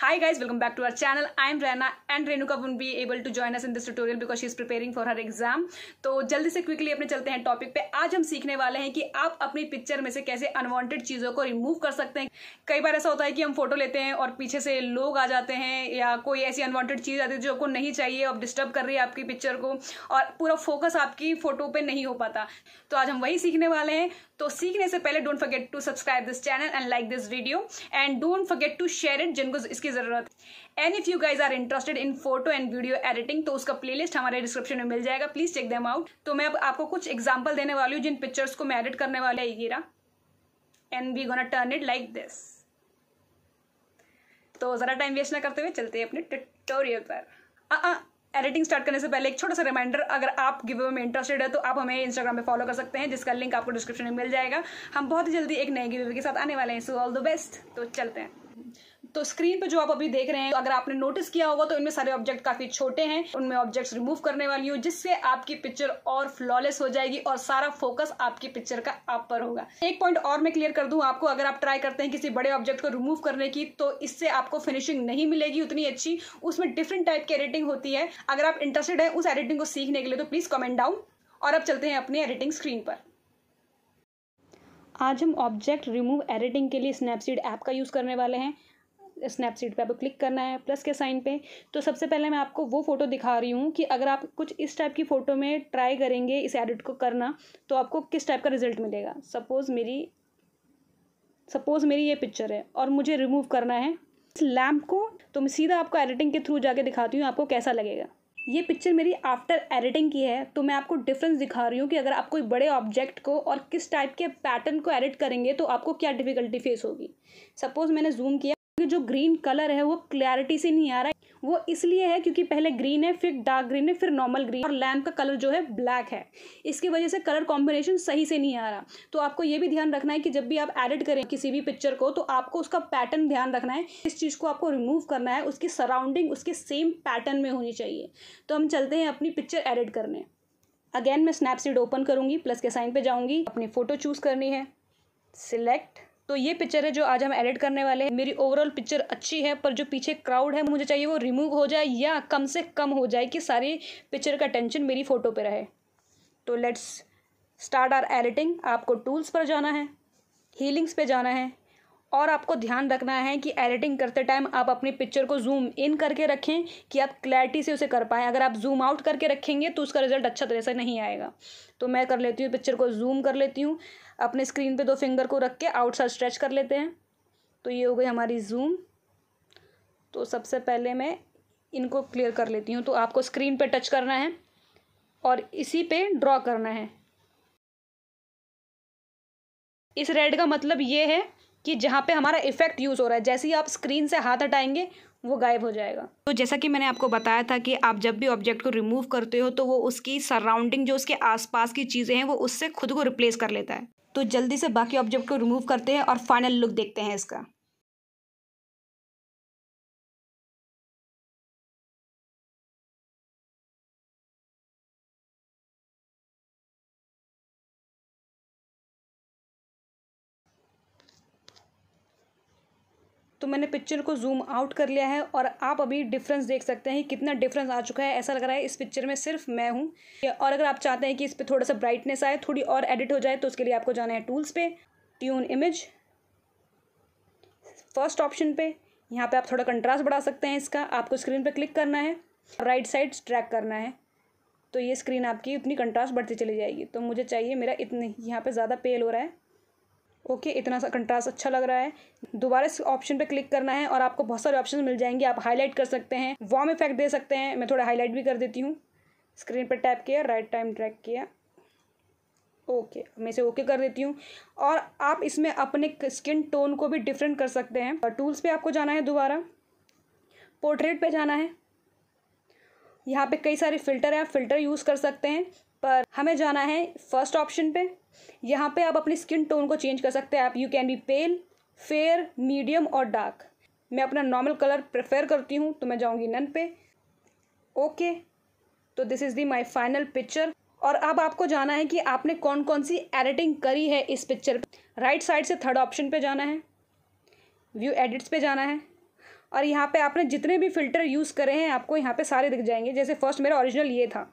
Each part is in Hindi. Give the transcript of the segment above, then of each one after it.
Hi guys, welcome back to our channel. I am Rana and Renuka won't be able to join us in this tutorial because she is preparing for her exam. तो जल्दी से quickly अपने चलते हैं टॉपिक पे आज हम सीखने वाले हैं कि आप अपनी पिक्चर में से कैसे अनवांटेड चीज़ों को रिमूव कर सकते हैं कई बार ऐसा होता है कि हम फोटो लेते हैं और पीछे से लोग आ जाते हैं या कोई ऐसी अनवांटेड चीज़ आती है जो आपको नहीं चाहिए और डिस्टर्ब कर रही है आपकी पिक्चर को और पूरा फोकस आपकी फोटो पर नहीं हो पाता तो आज हम वही सीखने वाले हैं तो सीखने से पहले don't forget to subscribe this channel and like this video and don't forget to share it जिनको इसकी की ज़रूरत and if you guys are interested in photo and video editing तो उसका प्ले हमारे डिस्क्रिप्शन में मिल जाएगा प्लीज़ चेक देम आउट तो मैं अब आपको कुछ एग्जाम्पल देने वाली हूँ जिन पिक्चर्स को मैं एडिट करने वाला है हीरा and we gonna turn it like this तो ज़रा टाइम वेस्ट ना करते हुए चलते हैं अपने ट्यूटोरियल पर एडिटिंग हाँ, स्टार्ट हाँ, करने से पहले एक छोटा सा रिमाइंडर अगर आप गिव में इंटरेस्टेड है तो आप हमें इंस्टाग्राम पे फॉलो कर सकते हैं जिसका लिंक आपको डिस्क्रिप्शन में मिल जाएगा हम बहुत ही जल्दी एक नए गिवे के साथ आने वाले हैं सो ऑल द बेस्ट तो चलते हैं तो स्क्रीन पे जो आप अभी देख रहे हैं तो अगर आपने नोटिस किया होगा तो इनमें सारे ऑब्जेक्ट काफी छोटे हैं उनमें ऑब्जेक्ट्स रिमूव करने वाली हूँ जिससे आपकी पिक्चर और फ्लॉलेस हो जाएगी और सारा फोकस आपकी पिक्चर का आप पर होगा एक पॉइंट और मैं क्लियर कर दूं आपको अगर आप ट्राई करते हैं किसी बड़े ऑब्जेक्ट को रिमूव करने की तो इससे आपको फिनिशिंग नहीं मिलेगी उतनी अच्छी उसमें डिफरेंट टाइप की एडिटिंग होती है अगर आप इंटरेस्टेड है उस एडिटिंग को सीखने के लिए तो प्लीज कॉमेंट डाउन और अब चलते हैं अपनी एडिटिंग स्क्रीन पर आज हम ऑब्जेक्ट रिमूव एडिटिंग के लिए स्नैपसीड ऐप का यूज़ करने वाले हैं स्नैपसीड पे आपको क्लिक करना है प्लस के साइन पे तो सबसे पहले मैं आपको वो फ़ोटो दिखा रही हूँ कि अगर आप कुछ इस टाइप की फ़ोटो में ट्राई करेंगे इस एडिट को करना तो आपको किस टाइप का रिजल्ट मिलेगा सपोज़ मेरी सपोज़ मेरी ये पिक्चर है और मुझे रिमूव करना है इस लैम्प को तो मैं सीधा आपको एडिटिंग के थ्रू जाके दिखाती हूँ आपको कैसा लगेगा ये पिक्चर मेरी आफ्टर एडिटिंग की है तो मैं आपको डिफरेंस दिखा रही हूँ कि अगर आप कोई बड़े ऑब्जेक्ट को और किस टाइप के पैटर्न को एडिट करेंगे तो आपको क्या डिफ़िकल्टी फेस होगी सपोज़ मैंने जूम किया जो ग्रीन कलर है वो क्लैरिटी से नहीं आ रहा है वो इसलिए है क्योंकि पहले ग्रीन है फिर डार्क ग्रीन है फिर नॉर्मल ग्रीन और लैम्प का कलर जो है ब्लैक है इसकी वजह से कलर कॉम्बिनेशन सही से नहीं आ रहा तो आपको ये भी ध्यान रखना है कि जब भी आप एडिट करें किसी भी पिक्चर को तो आपको उसका पैटर्न ध्यान रखना है इस चीज़ को आपको रिमूव करना है उसकी सराउंडिंग उसके सेम पैटर्न में होनी चाहिए तो हम चलते हैं अपनी पिक्चर एडिट करने अगेन मैं स्नैपसीड ओपन करूँगी प्लस के साइन पर जाऊँगी अपनी फ़ोटो चूज़ करनी है सिलेक्ट तो ये पिक्चर है जो आज हम एडिट करने वाले हैं मेरी ओवरऑल पिक्चर अच्छी है पर जो पीछे क्राउड है मुझे चाहिए वो रिमूव हो जाए या कम से कम हो जाए कि सारी पिक्चर का टेंशन मेरी फ़ोटो पे रहे तो लेट्स स्टार्ट आर एडिटिंग आपको टूल्स पर जाना है हीलिंग्स पे जाना है और आपको ध्यान रखना है कि एडिटिंग करते टाइम आप अपनी पिक्चर को जूम इन करके रखें कि आप क्लैरिटी से उसे कर पाएँ अगर आप जूम आउट करके रखेंगे तो उसका रिजल्ट अच्छा तरह से नहीं आएगा तो मैं कर लेती हूँ पिक्चर को जूम कर लेती हूँ अपने स्क्रीन पे दो फिंगर को रख के आउट साइड स्ट्रेच कर लेते हैं तो ये हो गई हमारी जूम तो सबसे पहले मैं इनको क्लियर कर लेती हूँ तो आपको स्क्रीन पर टच करना है और इसी पर ड्रॉ करना है इस रेड का मतलब ये है कि जहाँ पे हमारा इफेक्ट यूज़ हो रहा है जैसे ही आप स्क्रीन से हाथ हटाएंगे वो गायब हो जाएगा तो जैसा कि मैंने आपको बताया था कि आप जब भी ऑब्जेक्ट को रिमूव करते हो तो वो उसकी सराउंडिंग जो उसके आसपास की चीज़ें हैं वो उससे खुद को रिप्लेस कर लेता है तो जल्दी से बाकी ऑब्जेक्ट को रिमूव करते हैं और फाइनल लुक देखते हैं इसका तो मैंने पिक्चर को जूम आउट कर लिया है और आप अभी डिफरेंस देख सकते हैं कितना डिफरेंस आ चुका है ऐसा लग रहा है इस पिक्चर में सिर्फ मैं हूँ और अगर आप चाहते हैं कि इस पर थोड़ा सा ब्राइटनेस आए थोड़ी और एडिट हो जाए तो उसके लिए आपको जाना है टूल्स पे ट्यून इमेज फर्स्ट ऑप्शन पे यहाँ पे आप थोड़ा कंट्रास्ट बढ़ा सकते हैं इसका आपको स्क्रीन पर क्लिक करना है राइट साइड ट्रैक करना है तो ये स्क्रीन आपकी उतनी कंट्रास्ट बढ़ती चली जाएगी तो मुझे चाहिए मेरा इतने यहाँ पर ज़्यादा पेल हो रहा है ओके इतना सा कंट्रास्ट अच्छा लग रहा है दोबारा इस ऑप्शन पे क्लिक करना है और आपको बहुत सारे ऑप्शन मिल जाएंगे आप हाईलाइट कर सकते हैं वॉम इफेक्ट दे सकते हैं मैं थोड़ा हाईलाइट भी कर देती हूँ स्क्रीन पर टैप किया राइट टाइम ट्रैक किया ओके okay, मैं इसे ओके okay कर देती हूँ और आप इसमें अपने स्किन टोन को भी डिफरेंट कर सकते हैं टूल्स पे आपको जाना है दोबारा पोर्ट्रेट पे जाना है यहाँ पे कई सारे फ़िल्टर हैं आप फ़िल्टर यूज़ कर सकते हैं पर हमें जाना है फर्स्ट ऑप्शन पे यहाँ पे आप अपनी स्किन टोन को चेंज कर सकते हैं आप you can be pale fair medium और डार्क मैं अपना नॉर्मल कलर प्रेफर करती हूँ तो मैं जाऊँगी नन पे ओके तो this is the my final picture और अब आपको जाना है कि आपने कौन कौन सी एडिटिंग करी है इस पिक्चर राइट साइड से थर्ड ऑप्शन पे जाना है व्यू एडिट्स पे जाना है और यहाँ पे आपने जितने भी फ़िल्टर यूज़ करे हैं आपको यहाँ पे सारे दिख जाएंगे जैसे फर्स्ट मेरा ओरिजिनल ये था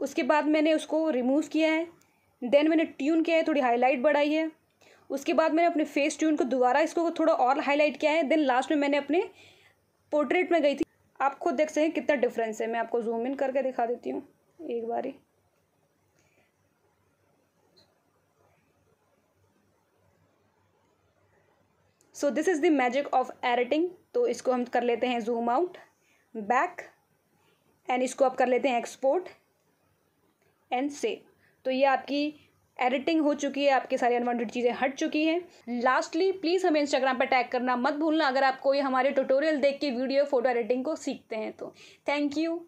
उसके बाद मैंने उसको रिमूव किया है देन मैंने ट्यून किया है थोड़ी हाईलाइट बढ़ाई है उसके बाद मैंने अपने फेस ट्यून को दोबारा इसको थोड़ा और हाईलाइट किया है देन लास्ट में मैंने अपने पोर्ट्रेट में गई थी आप खुद देख सकते हैं कितना डिफरेंस है मैं आपको जूम इन करके दिखा देती हूँ एक बारी so this is the magic of editing तो इसको हम कर लेते हैं जूम आउट बैक एंड इसको आप कर लेते हैं एक्सपोर्ट एंड से तो ये आपकी एडिटिंग हो चुकी है आपके सारी अनवांटेड चीज़ें हट चुकी हैं लास्टली प्लीज़ हमें इंस्टाग्राम पर टैग करना मत भूलना अगर आप कोई हमारे ट्यूटोरियल देख के वीडियो फोटो एडिटिंग को सीखते हैं तो थैंक यू